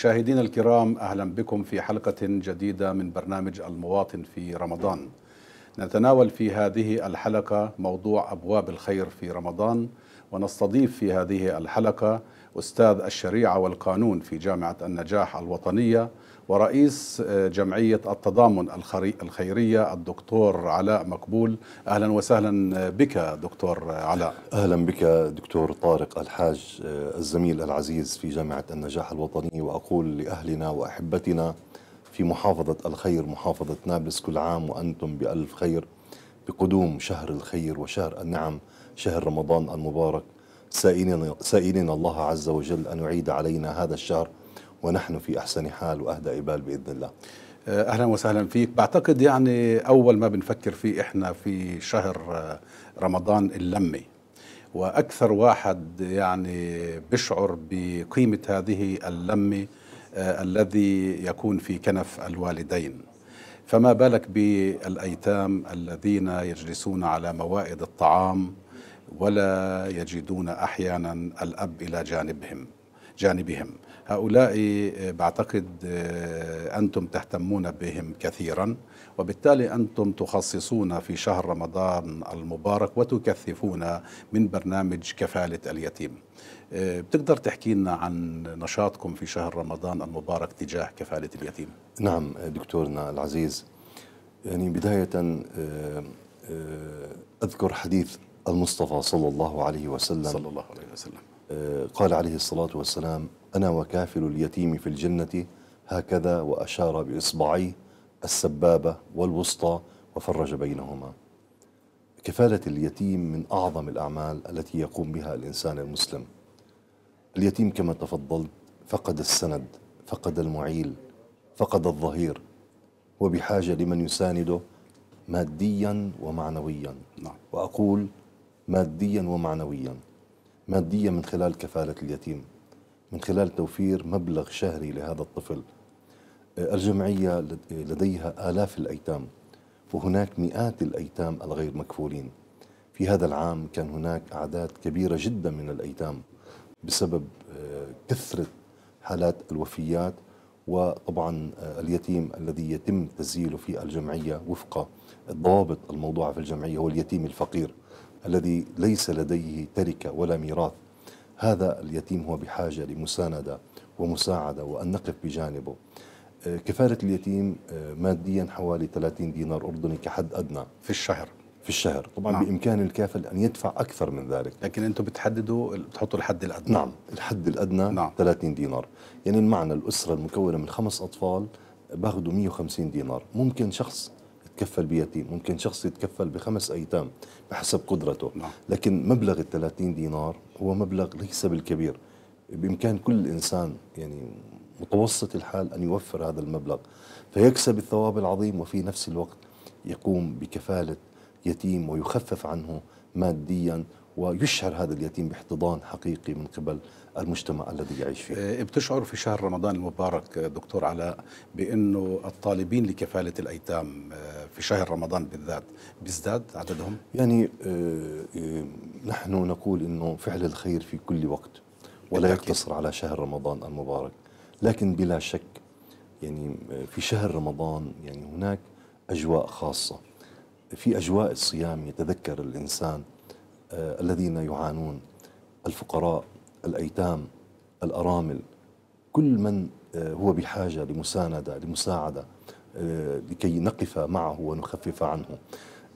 مشاهدينا الكرام اهلا بكم في حلقه جديده من برنامج المواطن في رمضان. نتناول في هذه الحلقه موضوع ابواب الخير في رمضان ونستضيف في هذه الحلقه أستاذ الشريعة والقانون في جامعة النجاح الوطنية ورئيس آه، جمعية التضامن الخيرية الدكتور علاء مقبول أهلا وسهلا آه، بك دكتور علاء أهلا بك دكتور طارق الحاج آه، الزميل العزيز في جامعة النجاح الوطني وأقول لأهلنا وأحبتنا في محافظة الخير محافظة نابلس كل عام وأنتم بألف خير بقدوم شهر الخير وشهر النعم شهر رمضان المبارك سائلين, سائلين الله عز وجل أن يعيد علينا هذا الشهر ونحن في أحسن حال وأهدى بال بإذن الله آه، اهلا وسهلا فيك بعتقد يعني اول ما بنفكر فيه احنا في شهر آه، رمضان اللمه واكثر واحد يعني بيشعر بقيمه هذه اللمه آه الذي يكون في كنف الوالدين فما بالك بالايتام الذين يجلسون على موائد الطعام ولا يجدون احيانا الاب الى جانبهم جانبهم هؤلاء آه، بعتقد آه، انتم تهتمون بهم كثيرا وبالتالي انتم تخصصون في شهر رمضان المبارك وتكثفون من برنامج كفاله اليتيم آه، بتقدر تحكي لنا عن نشاطكم في شهر رمضان المبارك تجاه كفاله اليتيم نعم دكتورنا العزيز يعني بدايه اذكر حديث المصطفى صلى الله عليه وسلم صلى الله عليه وسلم آه، قال عليه الصلاة والسلام أنا وكافل اليتيم في الجنة هكذا وأشار بإصبعيه السبابة والوسطى وفرج بينهما كفالة اليتيم من أعظم الأعمال التي يقوم بها الإنسان المسلم اليتيم كما تفضلت فقد السند فقد المعيل فقد الظهير وبحاجة لمن يسانده ماديا ومعنويا نعم. وأقول ماديا ومعنويا ماديا من خلال كفالة اليتيم من خلال توفير مبلغ شهري لهذا الطفل الجمعية لديها آلاف الأيتام وهناك مئات الأيتام الغير مكفولين في هذا العام كان هناك أعداد كبيرة جدا من الأيتام بسبب آه، كثرة حالات الوفيات وطبعا آه، اليتيم الذي يتم تسجيله في الجمعية وفق الضوابط الموضوعة في الجمعية هو اليتيم الفقير الذي ليس لديه تركه ولا ميراث هذا اليتيم هو بحاجه لمسانده ومساعده وان نقف بجانبه آه، كفاله اليتيم آه، ماديا حوالي 30 دينار اردني كحد ادنى في الشهر في الشهر طبعا نعم. بامكان الكافل ان يدفع اكثر من ذلك لكن انتم بتحددوا بتحطوا الحد الادنى نعم الحد الادنى نعم. 30 دينار يعني المعنى الاسره المكونه من خمس اطفال باخذوا 150 دينار ممكن شخص يتكفل بيتيم ممكن شخص يتكفل بخمس أيتام بحسب قدرته نعم. لكن مبلغ ال 30 دينار هو مبلغ ليس بالكبير بإمكان كل إنسان يعني متوسط الحال أن يوفر هذا المبلغ فيكسب الثواب العظيم وفي نفس الوقت يقوم بكفالة يتيم ويخفف عنه ماديا ويشعر هذا اليتيم باحتضان حقيقي من قبل المجتمع الذي يعيش فيه إيه، بتشعر في شهر رمضان المبارك دكتور علاء بأنه الطالبين لكفالة الأيتام إيه، في شهر رمضان بالذات بيزداد عددهم؟ يعني إيه، نحن نقول أنه فعل الخير في كل وقت ولا يقتصر على شهر رمضان المبارك لكن بلا شك يعني في شهر رمضان يعني هناك أجواء خاصة في أجواء الصيام يتذكر الإنسان آه، الذين يعانون الفقراء الايتام الارامل كل من آه، هو بحاجه لمسانده لمساعده آه، لكي نقف معه ونخفف عنه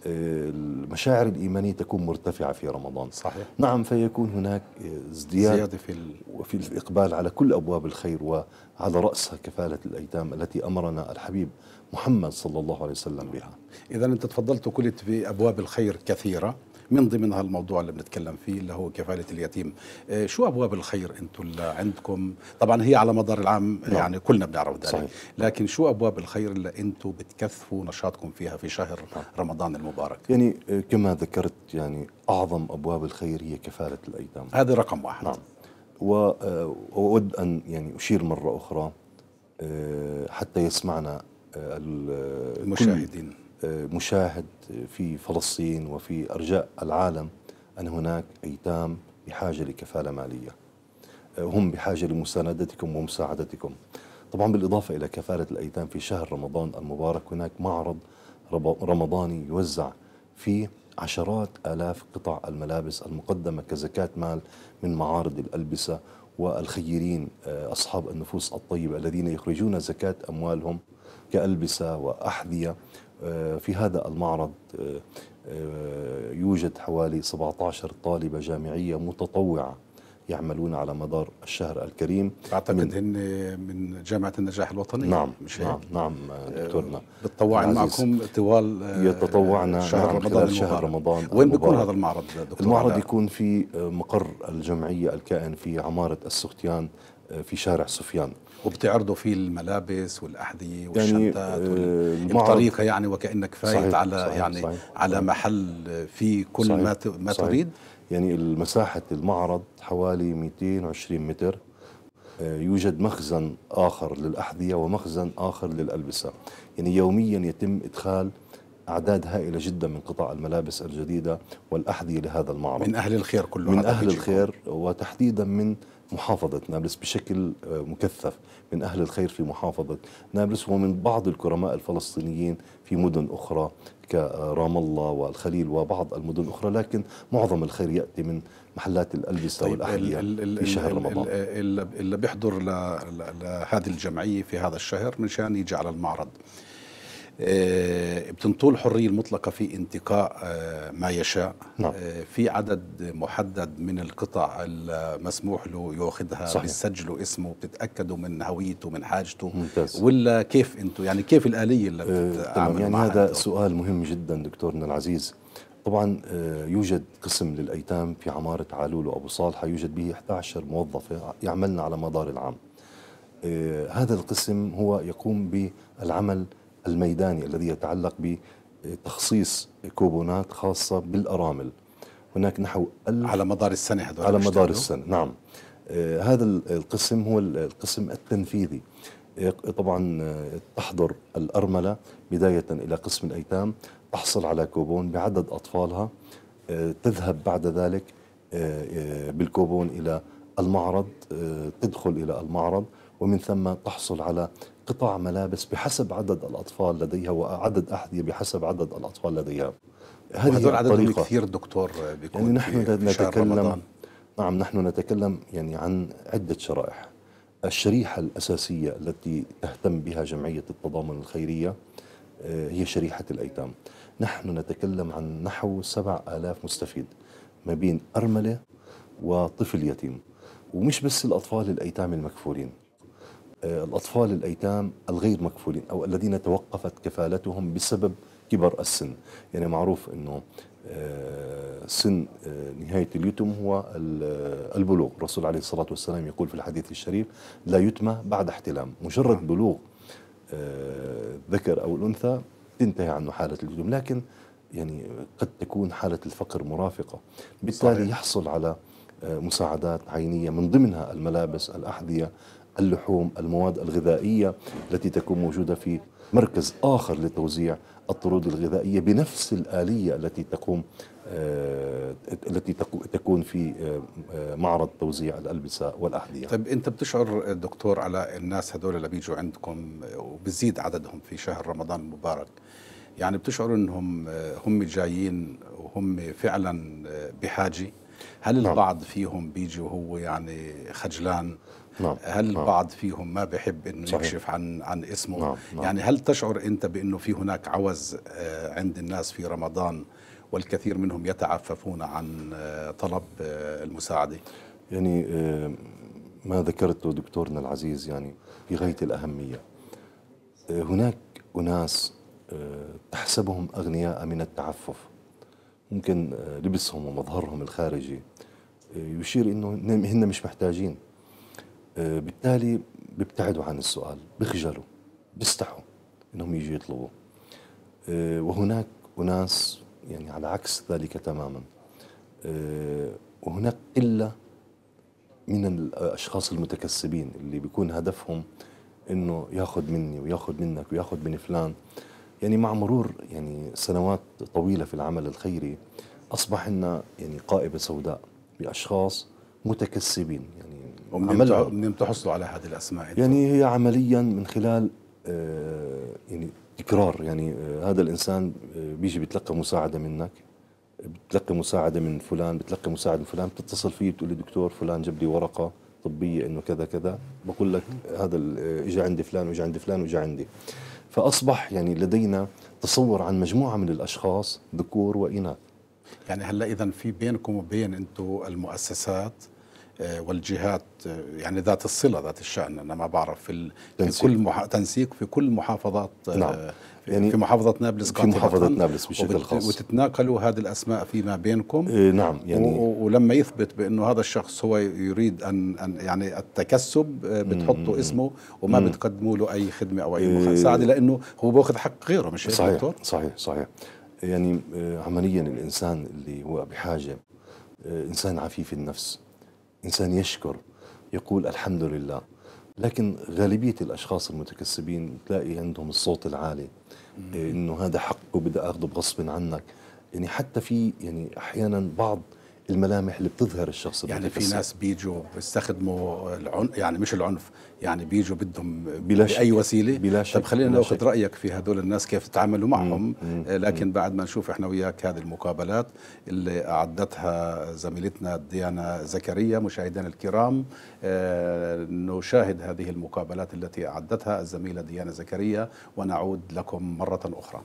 المشاعر الإيمانية تكون مرتفعة في رمضان صحيح نعم فيكون هناك ازدياد زيادة في, وفي الإقبال على كل أبواب الخير وعلى رأسها كفالة الأيتام التي أمرنا الحبيب محمد صلى الله عليه وسلم بها إذا أنت تفضلت وقلت بأبواب الخير كثيرة من ضمنها الموضوع اللي بنتكلم فيه اللي هو كفاله اليتيم آه، شو ابواب الخير انتم اللي عندكم طبعا هي على مدار العام نعم. يعني كلنا بنعرف ذلك لكن شو ابواب الخير اللي انتم بتكثفوا نشاطكم فيها في شهر نعم. رمضان المبارك يعني آه، كما ذكرت يعني اعظم ابواب الخير هي كفاله الايتام هذا رقم واحد نعم آه، واود ان يعني اشير مره اخرى حتى يسمعنا المشاهدين مشاهد في فلسطين وفي أرجاء العالم أن هناك أيتام بحاجة لكفالة مالية هم بحاجة لمساندتكم ومساعدتكم طبعا بالإضافة إلى كفالة الأيتام في شهر رمضان المبارك هناك معرض رمضاني يوزع فيه عشرات آلاف قطع الملابس المقدمة كزكاة مال من معارض الألبسة والخيرين آه، أصحاب النفوس الطيبة الذين يخرجون زكاة أموالهم كألبسة وأحذية آه، في هذا المعرض آه، آه، يوجد حوالي 17 طالبة جامعية متطوعة يعملون على مدار الشهر الكريم اعتقد من هن من جامعه النجاح الوطني نعم مش نعم نعم دكتورنا بتطوعن معكم طوال يتطوعنا شهر نعم رمضان خلال شهر رمضان وين بيكون هذا المعرض دكتور المعرض يكون في مقر الجمعيه الكائن في عماره السختيان آه، في شارع صفيان وبتعرضوا فيه الملابس والاحذيه يعني، والشنطات يعني آه، بطريقه يعني وكانك فايت صحيح على صحيح يعني صحيح على محل فيه كل ما ما صحيح تريد يعني مساحه المعرض حوالي 220 متر آه، يوجد مخزن اخر للاحذيه ومخزن اخر للالبسه يعني يوميا يتم ادخال أعداد هائلة جدا من قطاع الملابس الجديدة والأحذية لهذا المعرض من أهل الخير كلهم من أهل الخير وتحديدا من محافظة نابلس بشكل آه، مكثف من أهل الخير في محافظة نابلس ومن بعض الكرماء الفلسطينيين في مدن أخرى كرام الله والخليل وبعض المدن الأخرى لكن معظم الخير يأتي من محلات الألبسة طيب والأحذية في شهر رمضان اللي بيحضر لهذه الجمعية في هذا الشهر مشان يجي على المعرض آه، بتنطول الحريه المطلقه في انتقاء آه، ما يشاء نعم. آه، في عدد محدد من القطع المسموح له ياخذها صحيح. بتسجلوا اسمه بتتاكدوا من هويته من حاجته ممتاز. ولا كيف انتم يعني كيف الاليه اللي بتتعامل يعني هذا هذا سؤال مهم جدا دكتورنا العزيز طبعا يوجد قسم للايتام في عماره علول وابو صالحه يوجد به 11 موظفه يعملن على مدار العام هذا القسم هو يقوم بالعمل الميداني الذي يتعلق بتخصيص كوبونات خاصة بالأرامل هناك نحو على مدار السنة هذول على مدار السنة نعم آه، هذا القسم هو القسم التنفيذي آه، طبعا آه، تحضر الأرملة بداية إلى قسم الأيتام تحصل على كوبون بعدد أطفالها تذهب بعد ذلك بالكوبون إلى المعرض تدخل إلى المعرض ومن ثم تحصل على قطع ملابس بحسب عدد الأطفال لديها وعدد أحذية بحسب عدد الأطفال لديها هذه عددهم كثير دكتور بيكون يعني نحن نتكلم رمضان. نعم نحن نتكلم يعني عن عدة شرائح الشريحة الأساسية التي تهتم بها جمعية التضامن الخيرية آه، هي شريحة الأيتام نحن نتكلم عن نحو 7000 مستفيد ما بين أرملة وطفل يتيم ومش بس الأطفال الأيتام المكفولين الأطفال الأيتام الغير مكفولين أو الذين توقفت كفالتهم بسبب كبر السن يعني معروف أنه آه، سن آه، نهاية اليتم هو آه، البلوغ الرسول عليه الصلاة والسلام يقول في الحديث الشريف لا يتمى بعد احتلام مجرد نعم. بلوغ ذكر أو الأنثى تنتهي عنه حالة اليتم لكن يعني قد تكون حالة الفقر مرافقة بالتالي يحصل على مساعدات عينية من ضمنها الملابس الأحذية اللحوم المواد الغذائية التي تكون موجودة في مركز آخر لتوزيع الطرود الغذائية بنفس الآلية التي تقوم آه، التي تكون في آه، آه، معرض توزيع الألبسة والأحذية طيب أنت بتشعر دكتور على الناس هذول اللي بيجوا عندكم وبزيد عددهم في شهر رمضان المبارك يعني بتشعر أنهم هم جايين وهم فعلا بحاجة هل نعم. البعض فيهم بيجي وهو يعني خجلان نعم. هل نعم. بعض فيهم ما بحب انه صحيح. يكشف عن عن اسمه نعم. نعم. يعني هل تشعر انت بانه في هناك عوز آه، عند الناس في رمضان والكثير منهم يتعففون عن آه، طلب آه، المساعده يعني ما ذكرته دكتورنا العزيز يعني في غايه الاهميه هناك اناس تحسبهم اغنياء من التعفف ممكن لبسهم ومظهرهم الخارجي يشير انه هن مش محتاجين آه، بالتالي بيبتعدوا عن السؤال بخجلوا بيستحوا انهم يجوا يطلبوا آه، وهناك اناس يعني على عكس ذلك تماما آه، وهناك قله من الاشخاص المتكسبين اللي بيكون هدفهم انه ياخذ مني وياخذ منك وياخذ من فلان يعني مع مرور يعني سنوات طويله في العمل الخيري اصبح لنا يعني قائبه سوداء باشخاص متكسبين يعني عمل منين تحصلوا على هذه الاسماء يعني هي عمليا من خلال آه يعني تكرار يعني آه هذا الانسان آه بيجي بيتلقى مساعده منك بتلقي مساعده من فلان بتلقي مساعده من فلان بتتصل فيه بتقول لي دكتور فلان جاب لي ورقه طبيه انه كذا كذا بقول لك هذا آه، اجى عندي فلان واجى عندي فلان واجى عندي فاصبح يعني لدينا تصور عن مجموعه من الاشخاص ذكور واناث يعني هلا اذا في بينكم وبين انتم المؤسسات آه، والجهات آه، يعني ذات الصله ذات الشان انا ما بعرف في, في كل تنسيق في كل محافظات آه، نعم. يعني في محافظة نابلس في محافظة نابلس بشكل خاص وتتناقلوا هذه الأسماء فيما بينكم إيه نعم يعني ولما يثبت بأنه هذا الشخص هو يريد أن, أن يعني التكسب بتحطوا اسمه وما بتقدموا له أي خدمة أو أي مساعدة إيه لأنه هو بأخذ حق غيره مش صحيح دكتور؟ صحيح صحيح يعني عمليا الإنسان اللي هو بحاجة إنسان عفيف النفس إنسان يشكر يقول الحمد لله لكن غالبية الأشخاص المتكسبين تلاقي عندهم الصوت العالي إنه هذا حق وبدأ أخذه بغصب عنك يعني حتى في يعني أحيانا بعض الملامح اللي بتظهر الشخص يعني في ناس بيجوا بيستخدموا العنف يعني مش العنف يعني بيجوا بدهم بلا شك. باي وسيله بلا شك. طب خلينا ناخذ رايك في هذول الناس كيف تتعاملوا معهم مم. آه، لكن مم. بعد ما نشوف احنا وياك هذه المقابلات اللي اعدتها زميلتنا ديانا زكريا مشاهدينا الكرام آه نشاهد هذه المقابلات التي اعدتها الزميله ديانا زكريا ونعود لكم مره اخرى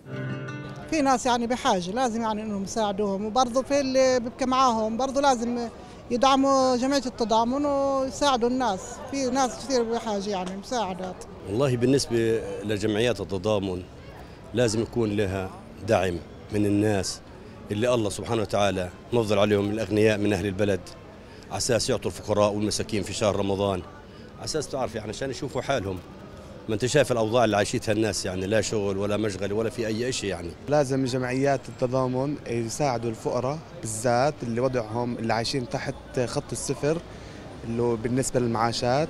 في ناس يعني بحاجه لازم يعني انهم يساعدوهم وبرضه في اللي بيبكي معاهم برضه لازم يدعموا جمعيه التضامن ويساعدوا الناس في ناس كثير بحاجه يعني مساعدات والله بالنسبه لجمعيات التضامن لازم يكون لها دعم من الناس اللي الله سبحانه وتعالى نظر عليهم الاغنياء من اهل البلد على اساس يعطوا الفقراء والمساكين في شهر رمضان على اساس تعرفي يعني عشان يشوفوا حالهم ما انت شايف الاوضاع اللي عايشتها الناس يعني لا شغل ولا مشغل ولا في اي شيء يعني لازم جمعيات التضامن يساعدوا الفقراء بالذات اللي وضعهم اللي عايشين تحت خط الصفر اللي بالنسبه للمعاشات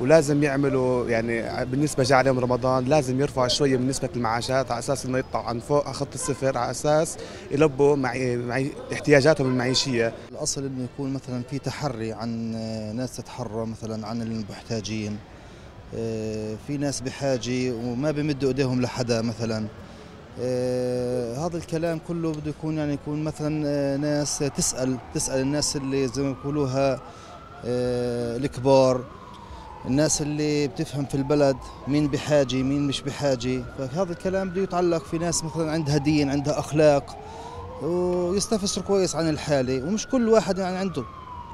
ولازم يعملوا يعني بالنسبه جاء عليهم رمضان لازم يرفعوا شويه من نسبه المعاشات على اساس انه يطلعوا عن فوق خط الصفر على اساس يلبوا مع احتياجاتهم المعيشيه. الاصل انه يكون مثلا في تحري عن ناس تتحرى مثلا عن المحتاجين آه، في ناس بحاجه وما بمدوا ايديهم لحدا مثلا آه، هذا الكلام كله بده يكون يعني يكون مثلا آه، ناس تسال تسال الناس اللي زي ما بيقولوها الكبار الناس اللي بتفهم في البلد مين بحاجة مين مش بحاجة فهذا الكلام بده يتعلق في ناس مثلا عندها دين عندها أخلاق ويستفسر كويس عن الحالة ومش كل واحد يعني عنده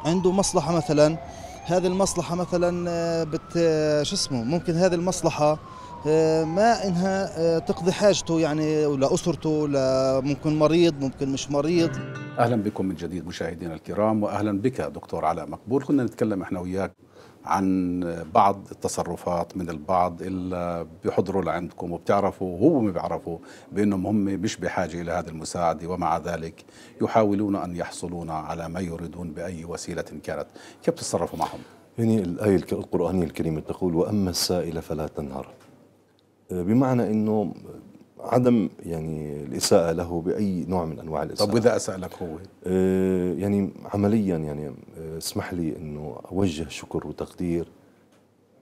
عنده مصلحة مثلا هذه المصلحة مثلا آه، بت آه، شو اسمه ممكن هذه المصلحة آه، ما انها تقضي حاجته يعني لاسرته لممكن مريض ممكن مش مريض اهلا بكم من جديد مشاهدينا الكرام واهلا بك دكتور علاء مقبول كنا نتكلم احنا وياك عن بعض التصرفات من البعض اللي بيحضروا لعندكم وبتعرفوا وهو ما بيعرفوا بانهم هم مش بحاجه الى هذه المساعده ومع ذلك يحاولون ان يحصلون على ما يريدون باي وسيله كانت، كيف بتتصرفوا معهم؟ يعني الايه القرانيه الكريمه تقول واما السائل فلا تنهر آه، بمعنى انه عدم يعني الإساءة له بأي نوع من أنواع الإساءة طب وإذا أساء لك هو؟ آه يعني عمليا يعني آه، اسمح لي أنه أوجه شكر وتقدير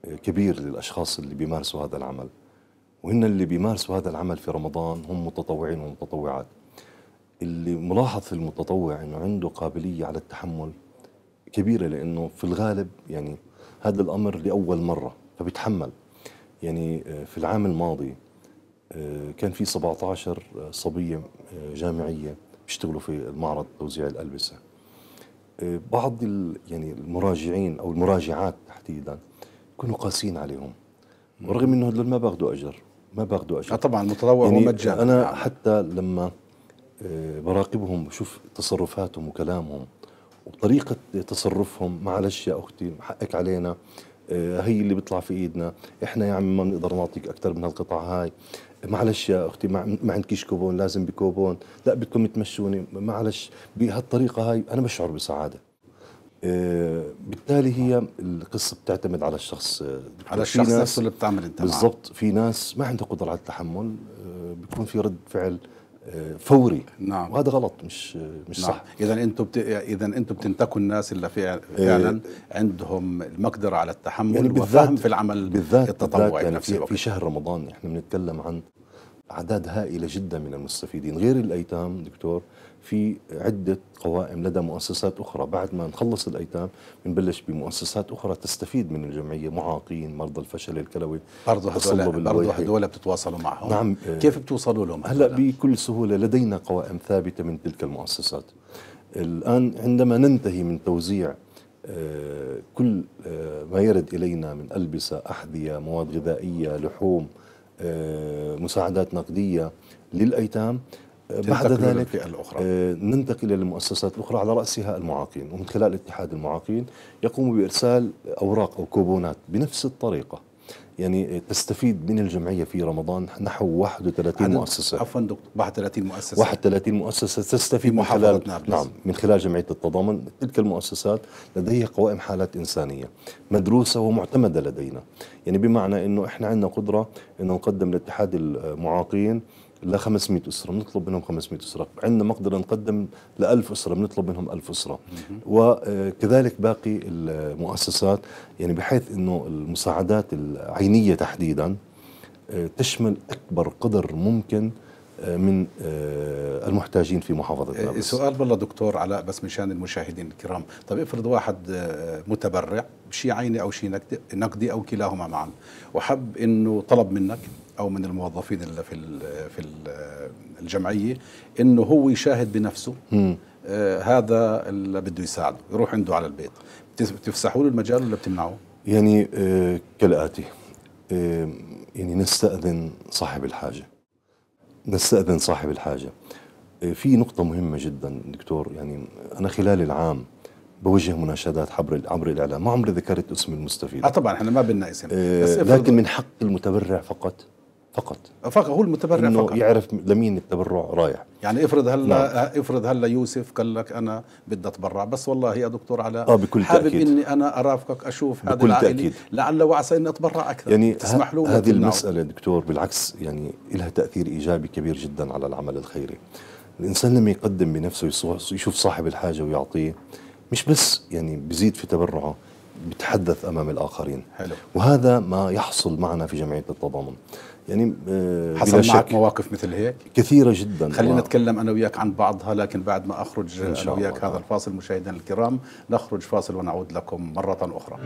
آه، كبير للأشخاص اللي بيمارسوا هذا العمل وهن اللي بيمارسوا هذا العمل في رمضان هم متطوعين ومتطوعات اللي ملاحظ في المتطوع أنه عنده قابلية على التحمل كبيرة لأنه في الغالب يعني هذا الأمر لأول مرة فبيتحمل يعني آه، في العام الماضي آه، كان في 17 آه، صبية آه، جامعية بيشتغلوا في المعرض توزيع الألبسة بعض يعني المراجعين أو المراجعات تحديدا كانوا قاسين عليهم ورغم انه هدول ما باخذوا اجر ما باخذوا اجر طبعا متطوع يعني ومجان انا حتى لما براقبهم بشوف تصرفاتهم وكلامهم وطريقة تصرفهم معلش يا أختي حقك علينا هي اللي بيطلع في إيدنا إحنا يا عمي ما بنقدر نعطيك أكثر من هالقطع هاي معلش يا اختي ما, ما عندكيش كوبون لازم بكوبون لا بدكم تمشوني معلش بهالطريقه هاي انا بشعر بسعاده آه، بالتالي هي القصه بتعتمد على الشخص آه، على الشخص نفسه اللي بتعمل انت بالضبط في ناس ما عندها قدره على التحمل آه، بيكون في رد فعل فوري نعم وهذا غلط مش مش نعم. صح اذا انتم بت... اذا انتم بتنتقوا الناس اللي فعلا إيه. عندهم المقدره على التحمل يعني بالذات في العمل بالذات التطوعي بالذات يعني في, في شهر رمضان احنا بنتكلم عن اعداد هائله جدا من المستفيدين غير الايتام دكتور في عدة قوائم لدى مؤسسات أخرى بعد ما نخلص الأيتام بنبلش بمؤسسات أخرى تستفيد من الجمعية معاقين مرضى الفشل الكلوي برضه هدول برضه هدول بتتواصلوا معهم نعم آه، كيف بتوصلوا لهم هلا بكل سهولة لدينا قوائم ثابتة من تلك المؤسسات الآن عندما ننتهي من توزيع آه، كل آه، ما يرد إلينا من ألبسة أحذية مواد غذائية لحوم مساعدات نقدية للأيتام بعد ذلك الأخرى. آه، ننتقل المؤسسات الأخرى على رأسها المعاقين ومن خلال اتحاد المعاقين يقوم بإرسال أوراق أو كوبونات بنفس الطريقة يعني تستفيد من الجمعية في رمضان نحو 31 مؤسسة عفوا دكتور 31 مؤسسة 31 مؤسسة تستفيد من خلال نابلس. نعم من خلال جمعية التضامن تلك المؤسسات لديها قوائم حالات إنسانية مدروسة ومعتمدة لدينا يعني بمعنى أنه إحنا عندنا قدرة أن نقدم لاتحاد المعاقين ل 500 اسره بنطلب منهم 500 اسره عندنا مقدره نقدم ل 1000 اسره بنطلب منهم 1000 اسره وكذلك باقي المؤسسات يعني بحيث انه المساعدات العينيه تحديدا آه، تشمل اكبر قدر ممكن من آه، المحتاجين في محافظة إيه، نابلس سؤال والله دكتور علاء بس مشان المشاهدين الكرام طب افرض واحد آه، متبرع شيء عيني أو شيء نقدي أو كلاهما معا وحب أنه طلب منك أو من الموظفين اللي في في الجمعية أنه هو يشاهد بنفسه م. آه، هذا اللي بده يساعده يروح عنده على البيت بتفسحوا له المجال ولا بتمنعوه يعني كالآتي يعني نستأذن صاحب الحاجة نستأذن صاحب الحاجة إيه، في نقطة مهمة جدا دكتور يعني أنا خلال العام بوجه مناشدات عبر عبر الاعلام ما عمري ذكرت اسم المستفيد اه طبعا احنا ما بدنا اسم إيه، لكن من حق المتبرع فقط فقط فقط هو المتبرع إنه فقط يعرف لمين التبرع رايح يعني افرض هلا نعم. افرض هلا يوسف قال لك انا بدي اتبرع بس والله يا دكتور على آه بكل حابب تأكيد. اني انا ارافقك اشوف هذا العائله تأكيد. لعل وعسى اني اتبرع اكثر يعني تسمح له هذه المساله دكتور بالعكس يعني لها تاثير ايجابي كبير جدا على العمل الخيري الانسان لما يقدم بنفسه يشوف صاحب الحاجه ويعطيه مش بس يعني بزيد في تبرعه بتحدث امام الاخرين حلو. وهذا ما يحصل معنا في جمعيه التضامن يعني آه، حصل معك مواقف مثل هيك؟ كثيرة جدا خلينا آه. نتكلم أنا وياك عن بعضها لكن بعد ما أخرج أنا وياك آه. هذا الفاصل مشاهدينا الكرام نخرج فاصل ونعود لكم مرة أخرى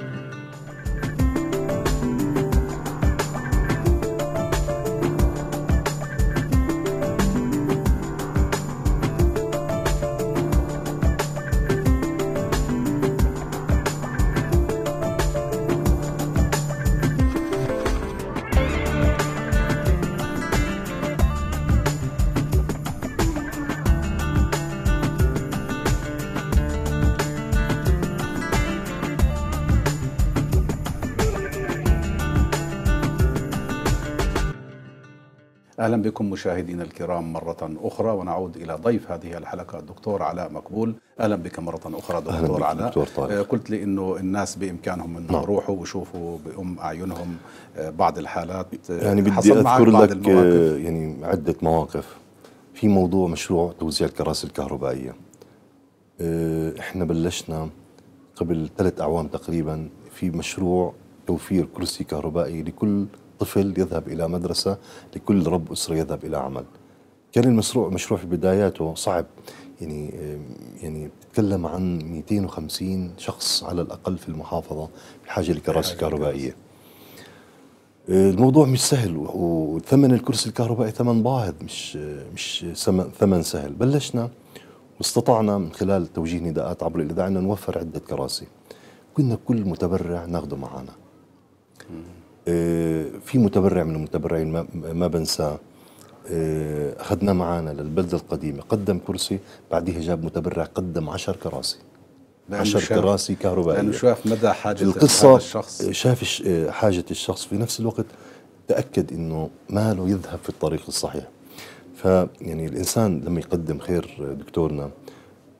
أهلا بكم مشاهدينا الكرام مرة أخرى ونعود إلى ضيف هذه الحلقة الدكتور علاء مقبول أهلا بك مرة أخرى دكتور علاء دكتور طارق. آه، قلت لي أنه الناس بإمكانهم أنهم نعم. يروحوا ويشوفوا بأم أعينهم آه، بعض الحالات آه، يعني بدي أذكر لك يعني عدة مواقف في موضوع مشروع توزيع الكراسي الكهربائية إحنا بلشنا قبل ثلاث أعوام تقريبا في مشروع توفير كرسي كهربائي لكل طفل يذهب إلى مدرسة لكل رب أسرة يذهب إلى عمل كان المشروع مشروع في بداياته صعب يعني يعني بتتكلم عن 250 شخص على الأقل في المحافظة بحاجة لكراسي كهربائية آه، الموضوع مش سهل وثمن الكرسي الكهربائي ثمن باهظ مش مش ثمن سهل بلشنا واستطعنا من خلال توجيه نداءات عبر الاذاعه ان نوفر عده كراسي كنا كل متبرع ناخده معنا آه، في متبرع من المتبرعين ما بنساه آه، اخذناه معنا للبلده القديمه قدم كرسي بعدها جاب متبرع قدم عشر كراسي عشر كراسي كهربائيه لانه شاف مدى حاجه القصه هذا الشخص شاف آه، حاجه الشخص في نفس الوقت تاكد انه ماله يذهب في الطريق الصحيح فيعني الانسان لما يقدم خير دكتورنا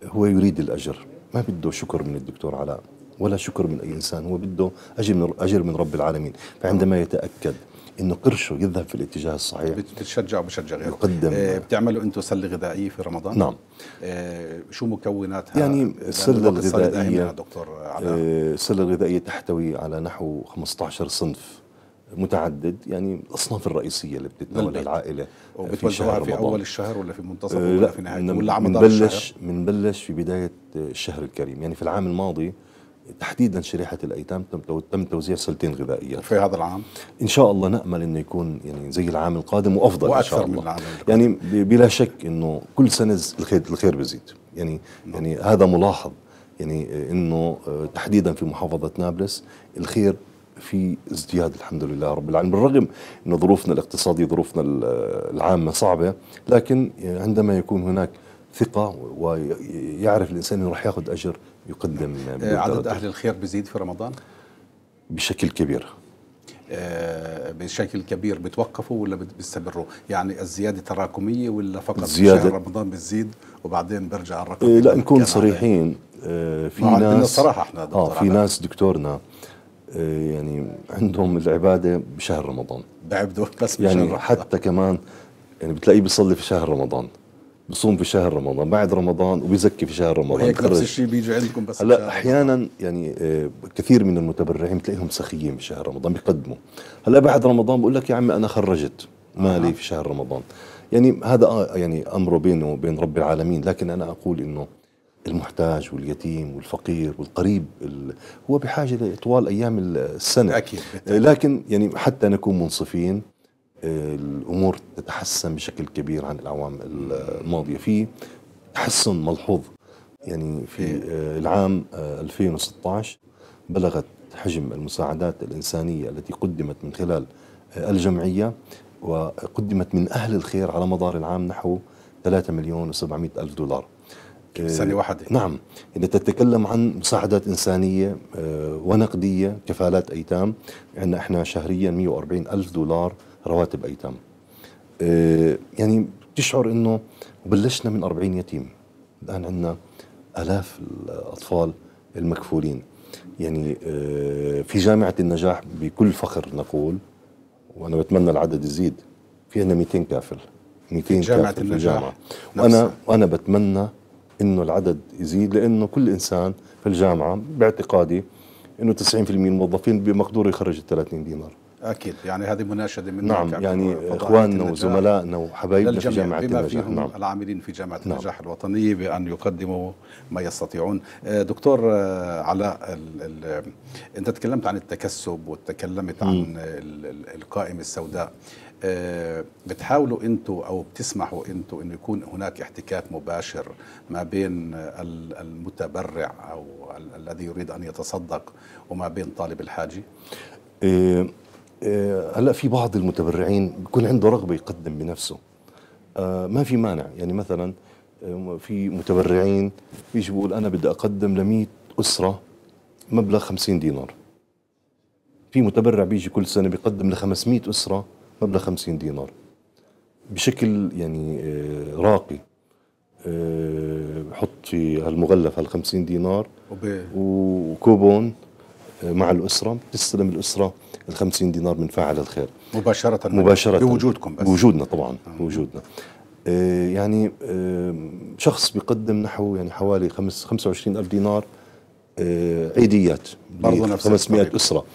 هو يريد الاجر ما بده شكر من الدكتور علاء ولا شكر من أي إنسان هو بده أجر من أجر من رب العالمين فعندما يتأكد انه قرشه يذهب في الاتجاه الصحيح بتشجع وبشجع غيره يقدم آه، بتعملوا انتم سله غذائيه في رمضان نعم آه شو مكوناتها يعني السله الغذائيه دكتور آه السله الغذائيه تحتوي على نحو 15 صنف متعدد يعني الاصناف الرئيسيه اللي بتتناولها العائله في في اول الشهر ولا في منتصف آه، ولا في نهايه ولا عم بنبلش بنبلش في بدايه الشهر الكريم يعني في العام الماضي تحديدا شريحه الايتام تم تم توزيع سلتين غذائيه في هذا العام ان شاء الله نامل انه يكون يعني زي العام القادم وافضل واكثر ان شاء الله من العام يعني بلا شك انه كل سنه الخير الخير بيزيد يعني م. يعني هذا ملاحظ يعني انه آه، تحديدا في محافظه نابلس الخير في ازدياد الحمد لله رب العالمين بالرغم انه ظروفنا الاقتصاديه ظروفنا العامه صعبه لكن عندما يكون هناك ثقه ويعرف الانسان انه راح ياخذ اجر يقدم آه، عدد أهل الخير بيزيد في رمضان؟ بشكل كبير آه، بشكل كبير بتوقفوا ولا بيستمروا يعني الزياده تراكميه ولا فقط زيادة شهر رمضان بتزيد وبعدين برجع الرقم آه، لا نكون صريحين في ناس صراحه احنا دكتور اه في ناس دكتورنا يعني عندهم العباده بشهر رمضان بعبدوا بس بشهر يعني رمضان. حتى كمان يعني بتلاقيه بيصلي في شهر رمضان بصوم في شهر رمضان بعد رمضان وبيزكي في شهر رمضان وهيك نفس الشيء بيجي عندكم بس هلا احيانا يعني آه، كثير من المتبرعين بتلاقيهم سخيين في شهر رمضان بيقدموا هلا بعد رمضان بقول لك يا عمي انا خرجت مالي آه. في شهر رمضان يعني هذا آه، يعني امره بينه وبين رب العالمين لكن انا اقول انه المحتاج واليتيم والفقير والقريب هو بحاجه طوال ايام السنه اكيد لكن يعني حتى نكون منصفين الامور تتحسن بشكل كبير عن الاعوام الماضيه في تحسن ملحوظ يعني في إيه. العام 2016 آه، بلغت حجم المساعدات الانسانيه التي قدمت من خلال آه، الجمعيه وقدمت من اهل الخير على مدار العام نحو 3 مليون و700 الف دولار سنة آه، واحدة نعم إذا تتكلم عن مساعدات إنسانية ونقدية كفالات أيتام عندنا إحنا شهريا 140 ألف دولار رواتب ايتام آه، يعني بتشعر انه بلشنا من 40 يتيم الان عندنا الاف الاطفال المكفولين يعني آه، في جامعه النجاح بكل فخر نقول وانا بتمنى العدد يزيد في عندنا 200 كافل 200 جامعة كافل النجاح في الجامعه وانا وانا بتمنى انه العدد يزيد لانه كل انسان في الجامعه باعتقادي انه 90% من الموظفين بمقدوره يخرج ال 30 دينار اكيد يعني هذه مناشده من نعم يعني اخواننا وزملائنا وحبايبنا في جامعه بما النجاح فيهم نعم. العاملين في جامعه نعم. النجاح الوطنيه بان يقدموا ما يستطيعون آه، دكتور آه، علاء الـ الـ انت تكلمت عن التكسب وتكلمت عن القائمه السوداء آه، بتحاولوا انتم او بتسمحوا انتم انه يكون هناك احتكاك مباشر ما بين المتبرع او الذي يريد ان يتصدق وما بين طالب الحاجه؟ إيه آه، هلا في بعض المتبرعين بيكون عنده رغبه يقدم بنفسه آه، ما في مانع يعني مثلا آه، في متبرعين بيجي بيقول انا بدي اقدم ل 100 اسره مبلغ 50 دينار في متبرع بيجي كل سنه بيقدم ل 500 اسره مبلغ 50 دينار بشكل يعني راقي بحط في هالمغلف هال 50 دينار وكوبون مع الاسره بتستلم الاسره ال 50 دينار من فاعل الخير مباشره مباشره بوجودكم بس بوجودنا طبعا آه. بوجودنا آه، يعني آه، شخص بيقدم نحو يعني حوالي خمس 25 ألف دينار عيديات برضه نفس 500 أسرة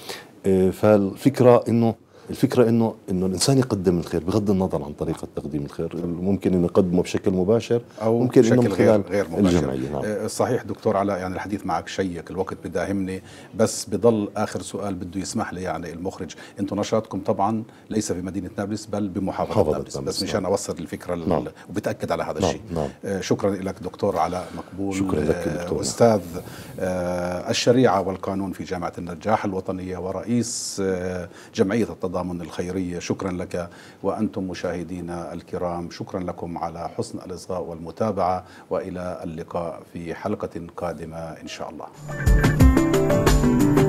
فالفكرة أنه الفكره انه انه الانسان يقدم الخير بغض النظر عن طريقه تقديم الخير ممكن انه يقدمه بشكل مباشر او ممكن بشكل انه من خلال غير, مباشر الجمعيه نعم. آه، صحيح دكتور على يعني الحديث معك شيق الوقت بداهمني بس بضل اخر سؤال بده يسمح لي يعني المخرج انتم نشاطكم طبعا ليس في مدينه نابلس بل بمحافظه نابلس بس نعم. مشان اوصل الفكره نعم. وبتاكد على هذا نعم. الشيء نعم. آه، شكرا لك دكتور على مقبول شكرا لك آه، دكتور. استاذ آه الشريعه والقانون في جامعه النجاح الوطنيه ورئيس جمعيه التضامن تضامن الخيرية شكرا لك وأنتم مشاهدينا الكرام شكرا لكم على حسن الإصغاء والمتابعة وإلى اللقاء في حلقة قادمة إن شاء الله